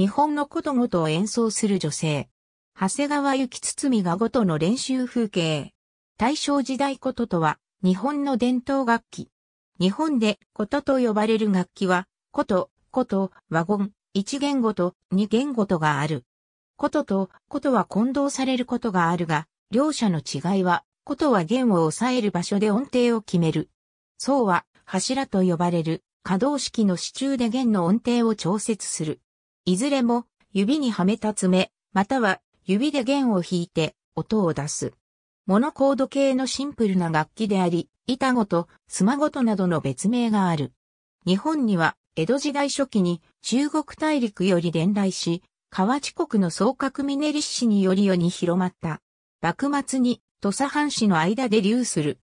日本のことごとを演奏する女性。長谷川幸堤がごとの練習風景。大正時代こととは、日本の伝統楽器。日本でことと呼ばれる楽器は、こと、こと、ワゴン、一言ごと、二言ごとがある。ことと、ことは混同されることがあるが、両者の違いは、ことは弦を押さえる場所で音程を決める。そうは、柱と呼ばれる、可動式の支柱で弦の音程を調節する。いずれも指にはめた爪、または指で弦を弾いて音を出す。モノコード系のシンプルな楽器であり、板ごと、スマごとなどの別名がある。日本には、江戸時代初期に中国大陸より伝来し、河内国の総革ミネリッシにより世に広まった。幕末に土佐藩士の間で流する。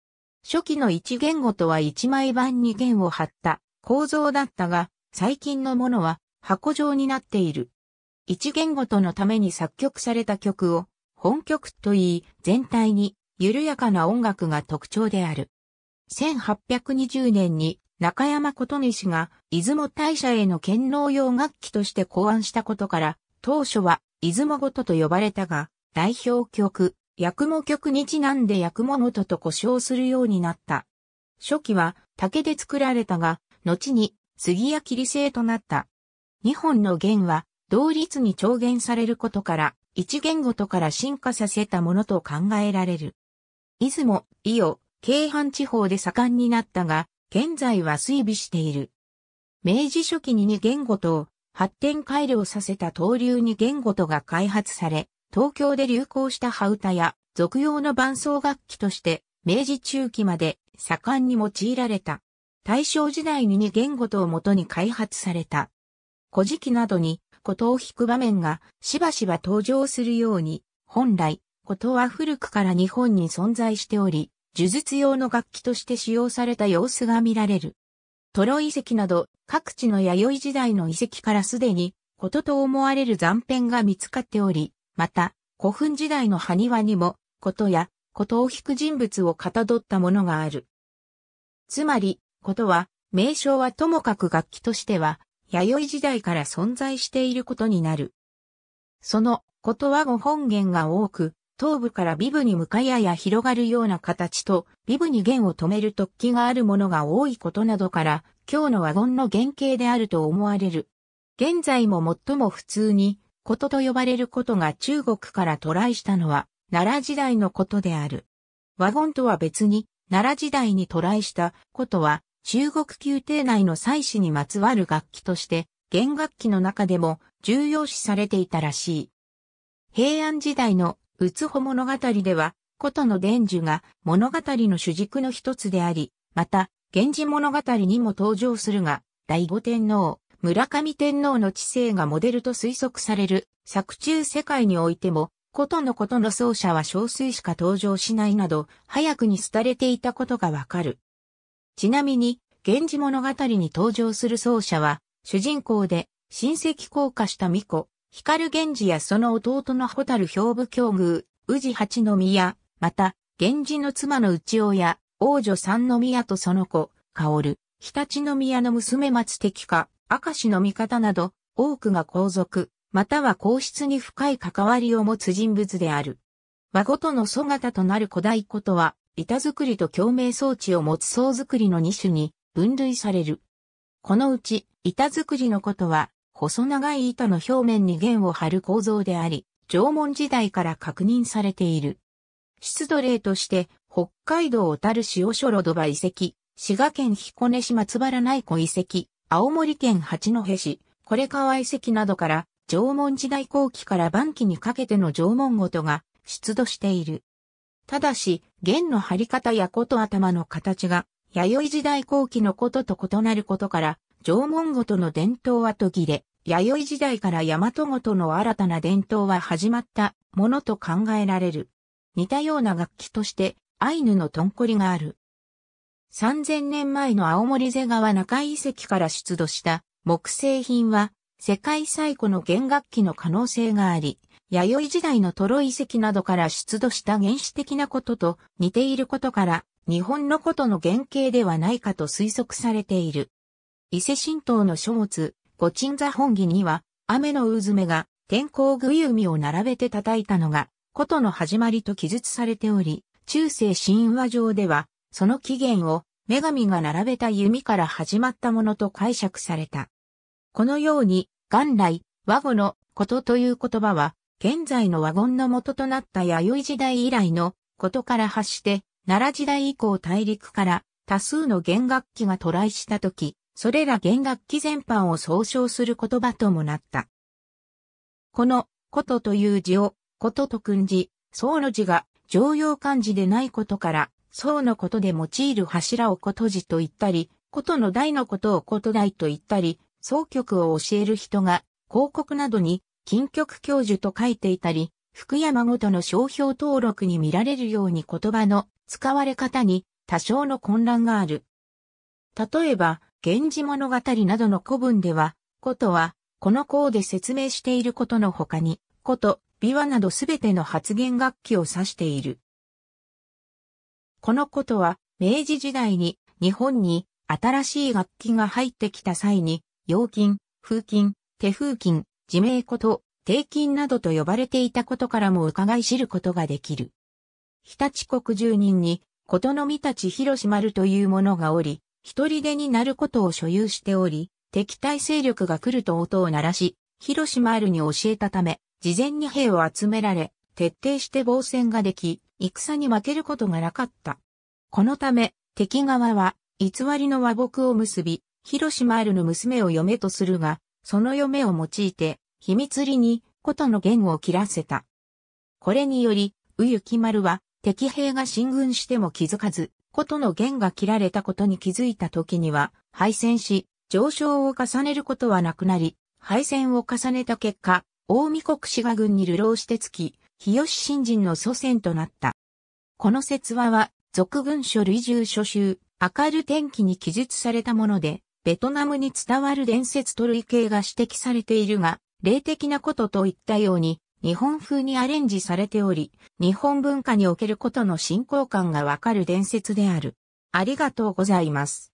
初期の一言語とは一枚板に弦を張った構造だったが、最近のものは箱状になっている。一言ごとのために作曲された曲を本曲といい、全体に緩やかな音楽が特徴である。1820年に中山琴西氏が出雲大社への剣能用楽器として考案したことから、当初は出雲ごとと呼ばれたが、代表曲、薬も曲にちなんで薬物ごとと呼称するようになった。初期は竹で作られたが、後に杉や切り製となった。2本の弦は同率に調弦されることから、1弦ごとから進化させたものと考えられる。出雲、伊予、京阪地方で盛んになったが、現在は衰微している。明治初期に2弦ごとを発展改良させた東流2弦ごとが開発され、東京で流行した羽歌や俗用の伴奏楽器として明治中期まで盛んに用いられた。大正時代に2弦ごとを元に開発された古事記などに、ことを引く場面がしばしば登場するように、本来、ことは古くから日本に存在しており、呪術用の楽器として使用された様子が見られる。トロ遺跡など各地の弥生時代の遺跡からすでに、ことと思われる残片が見つかっており、また、古墳時代の埴輪にも、ことや、ことを引く人物をかたどったものがある。つまり、ことは、名称はともかく楽器としては、弥生時代から存在していることになる。そのことは語本源が多く、頭部から尾部に向かいやや広がるような形と、尾部に弦を止める突起があるものが多いことなどから、今日の和言の原型であると思われる。現在も最も普通に、ことと呼ばれることが中国から渡来したのは、奈良時代のことである。和言とは別に、奈良時代に渡来したことは、中国宮廷内の祭祀にまつわる楽器として、弦楽器の中でも重要視されていたらしい。平安時代のうつほ物語では、琴の伝授が物語の主軸の一つであり、また、源氏物語にも登場するが、醍醐天皇、村上天皇の知性がモデルと推測される作中世界においても、ことのことの奏者は少数しか登場しないなど、早くに廃れていたことがわかる。ちなみに、源氏物語に登場する奏者は、主人公で、親戚降下した巫女、光源氏やその弟の蛍兵部境遇、宇治八の宮、また、源氏の妻の内親、王女三の宮とその子、薫、常陸宮の娘松敵か、明石の味方など、多くが皇族、または皇室に深い関わりを持つ人物である。和ごとの祖型となる古代ことは、板作りと共鳴装置を持つ層作りの2種に分類される。このうち、板作りのことは、細長い板の表面に弦を張る構造であり、縄文時代から確認されている。出土例として、北海道小樽市オショロドバ遺跡、滋賀県彦根市松原内湖遺跡、青森県八戸市、これ川遺跡などから、縄文時代後期から晩期にかけての縄文ごとが出土している。ただし、弦の張り方や琴頭の形が、弥生時代後期のことと異なることから、縄文ごとの伝統は途切れ、弥生時代から大和ごとの新たな伝統は始まったものと考えられる。似たような楽器として、アイヌのトンコリがある。3000年前の青森瀬川中遺跡から出土した木製品は世界最古の弦楽器の可能性があり、弥生時代のトロ遺跡などから出土した原始的なことと似ていることから、日本のことの原型ではないかと推測されている。伊勢神道の書物、五鎮座本義には、雨の渦目が天候い弓を並べて叩いたのが、ことの始まりと記述されており、中世神話上では、その起源を女神が並べた弓から始まったものと解釈された。このように、元来、和語のことという言葉は、現在のワゴンの元となった弥生時代以来のことから発して、奈良時代以降大陸から多数の弦楽器が渡来したとき、それら弦楽器全般を総称する言葉ともなった。この、ことという字を、ことと訓字、僧の字が常用漢字でないことから、僧のことで用いる柱をこと字と言ったり、ことの台のことをこと台と言ったり、僧曲を教える人が、広告などに金曲教授と書いていたり、福山ごとの商標登録に見られるように言葉の使われ方に多少の混乱がある。例えば、源氏物語などの古文では、ことは、この項で説明していることの他に、こと、琵琶などすべての発言楽器を指している。このことは、明治時代に日本に新しい楽器が入ってきた際に、洋金、風金、手風金、自名こと、低金などと呼ばれていたことからも伺い知ることができる。日立国住人に、ことのみたち広島るという者がおり、一人でになることを所有しており、敵対勢力が来ると音を鳴らし、広あるに教えたため、事前に兵を集められ、徹底して防戦ができ、戦に負けることがなかった。このため、敵側は、偽りの和睦を結び、広島るの娘を嫁とするが、その嫁を用いて、秘密裏に琴の弦を切らせた。これにより、宇雪丸は敵兵が進軍しても気づかず、琴の弦が切られたことに気づいた時には、敗戦し、上昇を重ねることはなくなり、敗戦を重ねた結果、大見国志賀軍に流浪してつき、日吉新人の祖先となった。この説話は、俗軍書類従書集、明る天気に記述されたもので、ベトナムに伝わる伝説と類型が指摘されているが、霊的なことといったように、日本風にアレンジされており、日本文化におけることの信仰感がわかる伝説である。ありがとうございます。